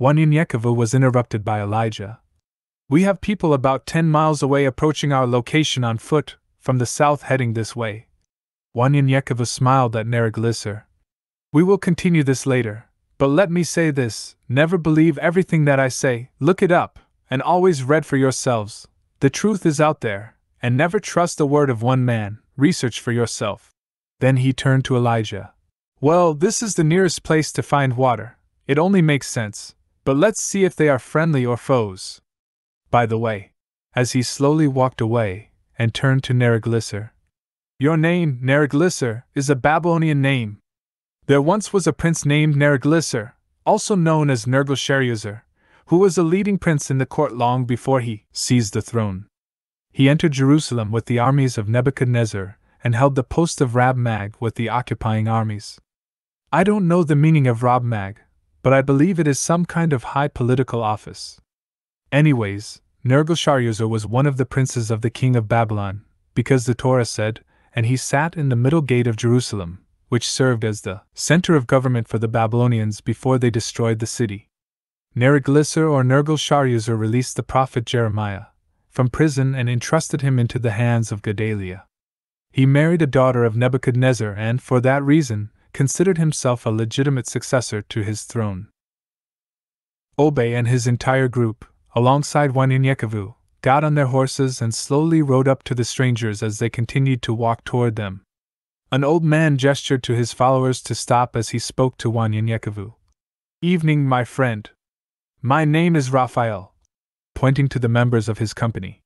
Wanyanyekova was interrupted by Elijah. We have people about 10 miles away approaching our location on foot, from the south heading this way. Wanyanyekova smiled at Naraglisser. We will continue this later, but let me say this never believe everything that I say, look it up, and always read for yourselves. The truth is out there, and never trust the word of one man, research for yourself. Then he turned to Elijah. Well, this is the nearest place to find water, it only makes sense. But let's see if they are friendly or foes. By the way, as he slowly walked away and turned to Neriglisser, Your name, Neriglisser, is a Babylonian name. There once was a prince named Neriglisser, also known as Nergal who was a leading prince in the court long before he seized the throne. He entered Jerusalem with the armies of Nebuchadnezzar and held the post of Rab Mag with the occupying armies. I don't know the meaning of Rab Mag, but I believe it is some kind of high political office. Anyways, Nergal was one of the princes of the king of Babylon, because the Torah said, and he sat in the middle gate of Jerusalem, which served as the center of government for the Babylonians before they destroyed the city. Nergal or Nergal released the prophet Jeremiah from prison and entrusted him into the hands of Gedaliah. He married a daughter of Nebuchadnezzar and, for that reason, considered himself a legitimate successor to his throne. Obey and his entire group, alongside Waninyakevu, got on their horses and slowly rode up to the strangers as they continued to walk toward them. An old man gestured to his followers to stop as he spoke to Wanyanyakevu. Evening, my friend. My name is Raphael, pointing to the members of his company.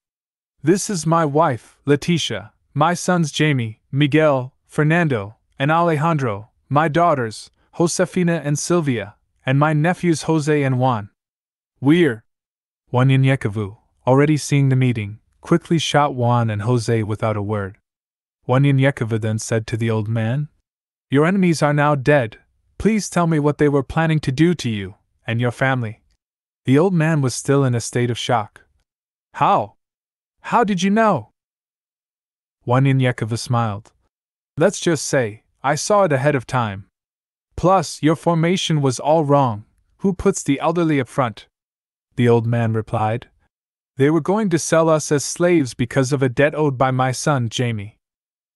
This is my wife, Letitia, my sons Jamie, Miguel, Fernando, and Alejandro, my daughters, Josefina and Sylvia, and my nephews Jose and Juan. We're. Juan Yanyekovu, already seeing the meeting, quickly shot Juan and Jose without a word. Juan Yanyekovu then said to the old man, Your enemies are now dead. Please tell me what they were planning to do to you and your family. The old man was still in a state of shock. How? How did you know? Juan Yanyekovu smiled. Let's just say, I saw it ahead of time. Plus, your formation was all wrong. Who puts the elderly up front? The old man replied. They were going to sell us as slaves because of a debt owed by my son, Jamie.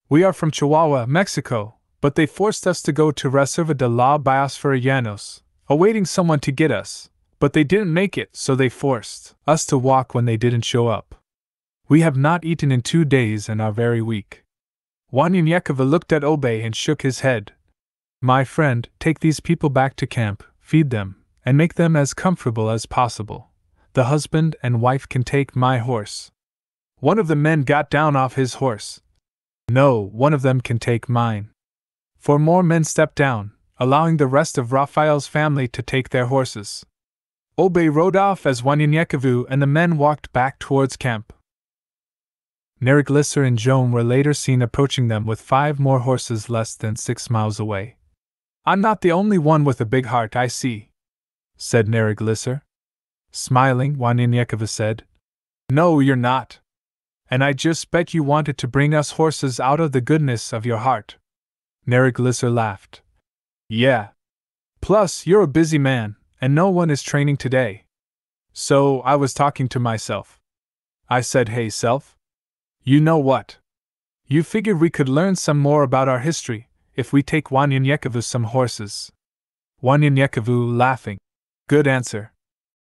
We are from Chihuahua, Mexico, but they forced us to go to Reserva de la Biosfera Llanos, awaiting someone to get us, but they didn't make it, so they forced us to walk when they didn't show up. We have not eaten in two days and are very weak. Wanyan looked at Obey and shook his head. My friend, take these people back to camp, feed them, and make them as comfortable as possible. The husband and wife can take my horse. One of the men got down off his horse. No, one of them can take mine. Four more men stepped down, allowing the rest of Raphael's family to take their horses. Obey rode off as Wanyanekavu and the men walked back towards camp. Neriglisser and Joan were later seen approaching them with five more horses less than six miles away. I'm not the only one with a big heart, I see, said Neriglisser. Smiling, Waninyekova said, No, you're not. And I just bet you wanted to bring us horses out of the goodness of your heart. Neriglisser laughed. Yeah. Plus, you're a busy man, and no one is training today. So I was talking to myself. I said, Hey, self, you know what? You figured we could learn some more about our history if we take Wanyanyekovu some horses. Wanyanyekovu laughing. Good answer.